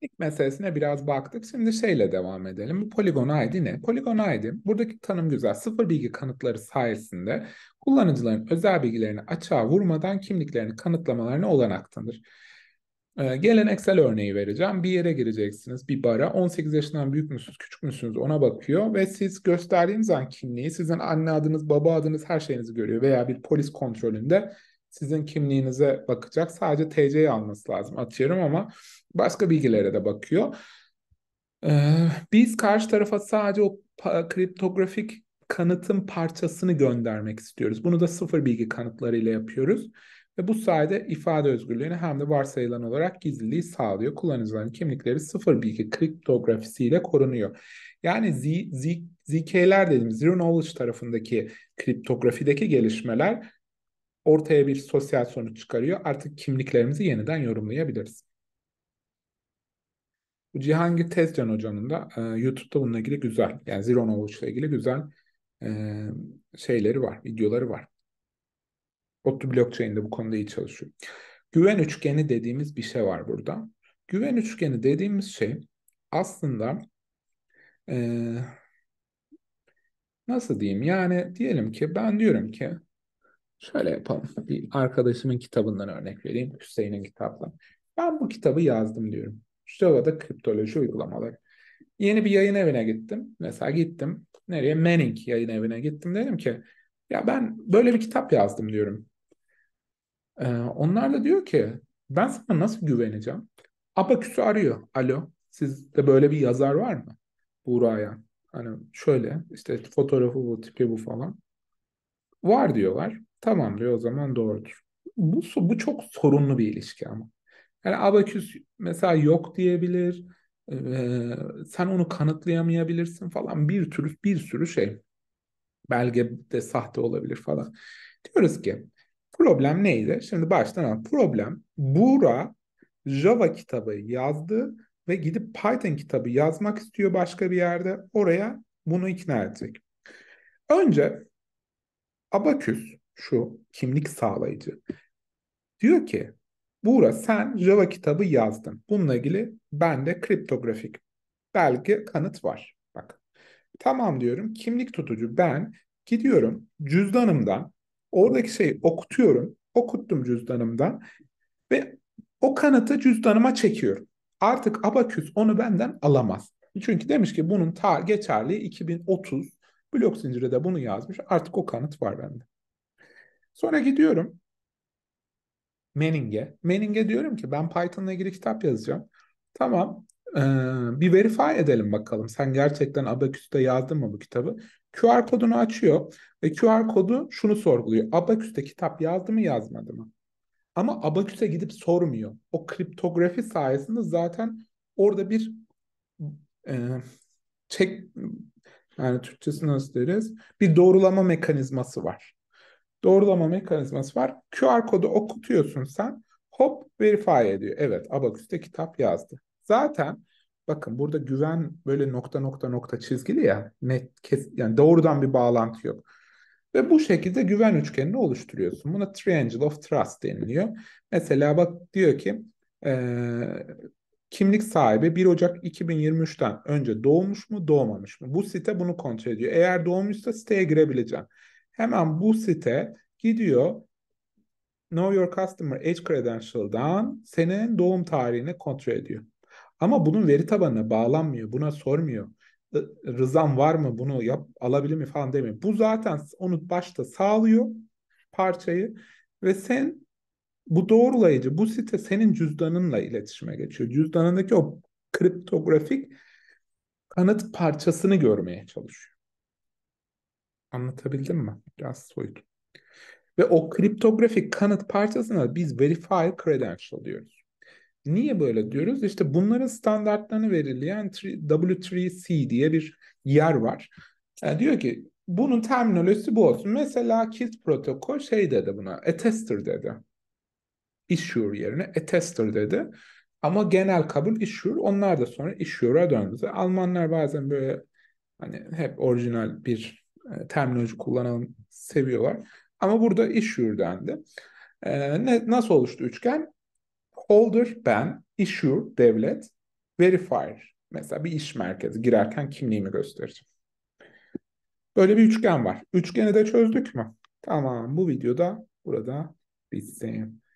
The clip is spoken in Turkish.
İlk meselesine biraz baktık. Şimdi şeyle devam edelim. Bu Polygon ID ne? Polygon ID buradaki tanım güzel. Sıfır bilgi kanıtları sayesinde kullanıcıların özel bilgilerini açığa vurmadan kimliklerini kanıtlamalarına olanak tanır. Ee, geleneksel örneği vereceğim. Bir yere gireceksiniz, bir bara. 18 yaşından büyük müsünüz, küçük müsünüz ona bakıyor ve siz gösterdiğiniz an kimliği, sizin anne adınız, baba adınız her şeyinizi görüyor veya bir polis kontrolünde sizin kimliğinize bakacak. Sadece TC'yi alması lazım atıyorum ama başka bilgilere de bakıyor. Ee, biz karşı tarafa sadece o kriptografik kanıtın parçasını göndermek istiyoruz. Bunu da sıfır bilgi kanıtlarıyla yapıyoruz. Ve bu sayede ifade özgürlüğünü hem de varsayılan olarak gizliliği sağlıyor. Kullanıcıların kimlikleri sıfır bilgi kriptografisiyle korunuyor. Yani Z, Z, ZK'ler dediğimiz Zero Knowledge tarafındaki kriptografideki gelişmeler ortaya bir sosyal sonuç çıkarıyor. Artık kimliklerimizi yeniden yorumlayabiliriz. Bu Cihangir Tezcan hocanın da e, YouTube'da bununla ilgili güzel, yani Zero Knowledge ilgili güzel e, şeyleri var, videoları var. Otlu Blockchain bu konuda iyi çalışıyor. Güven üçgeni dediğimiz bir şey var burada. Güven üçgeni dediğimiz şey aslında e, nasıl diyeyim yani diyelim ki ben diyorum ki Şöyle yapalım. Bir arkadaşımın kitabından örnek vereyim. Hüseyin'in kitabından. Ben bu kitabı yazdım diyorum. Java'da kriptoloji uygulamaları. Yeni bir yayın evine gittim. Mesela gittim. Nereye? Manning yayın evine gittim. Dedim ki ya ben böyle bir kitap yazdım diyorum. Ee, onlar da diyor ki ben sana nasıl güveneceğim? Abaküs'ü arıyor. Alo sizde böyle bir yazar var mı? Buraya. Hani şöyle işte fotoğrafı bu tipi bu falan. Var diyorlar. Tamam diyor o zaman doğrudur. Bu, bu çok sorunlu bir ilişki ama. Yani abaküs mesela yok diyebilir. Ee, sen onu kanıtlayamayabilirsin falan bir türlü bir sürü şey. Belge de sahte olabilir falan. Diyoruz ki problem neydi? Şimdi baştan al. Problem bura Java kitabı yazdı ve gidip Python kitabı yazmak istiyor başka bir yerde. Oraya bunu ikna edecek. Önce Abaküs şu kimlik sağlayıcı. Diyor ki Buğra sen Java kitabı yazdın. Bununla ilgili bende kriptografik belge kanıt var. Bak tamam diyorum kimlik tutucu ben gidiyorum cüzdanımdan oradaki şeyi okutuyorum. Okuttum cüzdanımdan ve o kanıtı cüzdanıma çekiyorum. Artık Abaküs onu benden alamaz. Çünkü demiş ki bunun ta geçerli 2030 Blok zinciri de bunu yazmış. Artık o kanıt var bende. Sonra gidiyorum Manning'e. Manning'e diyorum ki ben Python'la ilgili kitap yazacağım. Tamam ee, bir verify edelim bakalım. Sen gerçekten Abaküste yazdın mı bu kitabı? QR kodunu açıyor ve QR kodu şunu sorguluyor. Abaküste kitap yazdı mı yazmadı mı? Ama Abacus'a gidip sormuyor. O kriptografi sayesinde zaten orada bir e, çek, yani Türkçesi nasıl deriz? Bir doğrulama mekanizması var. Doğrulama mekanizması var. QR kodu okutuyorsun sen. Hop verify ediyor. Evet Abaküs'te kitap yazdı. Zaten bakın burada güven böyle nokta nokta nokta çizgili ya. Net kes, yani doğrudan bir bağlantı yok. Ve bu şekilde güven üçgenini oluşturuyorsun. Buna triangle of trust deniliyor. Mesela bak diyor ki e, kimlik sahibi 1 Ocak 2023'ten önce doğmuş mu doğmamış mı? Bu site bunu kontrol ediyor. Eğer doğmuşsa siteye girebileceğim. Hemen bu site gidiyor Know Your Customer Age Credential'dan senin doğum tarihini kontrol ediyor. Ama bunun veri tabanına bağlanmıyor. Buna sormuyor. Rızam var mı bunu yap, alabilir mi falan demiyor. Bu zaten onu başta sağlıyor parçayı ve sen bu doğrulayıcı. Bu site senin cüzdanınla iletişime geçiyor. Cüzdanındaki o kriptografik kanıt parçasını görmeye çalışıyor. Anlatabildim mi? Biraz soyut. Ve o kriptografik kanıt parçasına biz verifier credential diyoruz. Niye böyle diyoruz? İşte bunların standartlarını verileyen W3C diye bir yer var. Yani e, diyor ki bunun terminolojisi bu olsun. Mesela KISS protokol şey dedi buna, attester dedi issue yerine a tester dedi. Ama genel kabul issue. Onlar da sonra issuer'a döndü. Almanlar bazen böyle hani hep orijinal bir e, terminoloji kullanalım seviyorlar. Ama burada issuer dendi. E, ne, nasıl oluştu üçgen? Holder ben, issuer devlet, verifier mesela bir iş merkezi girerken kimliğimi göstereceğim. Böyle bir üçgen var. Üçgeni de çözdük mü? Tamam bu videoda burada bitsin.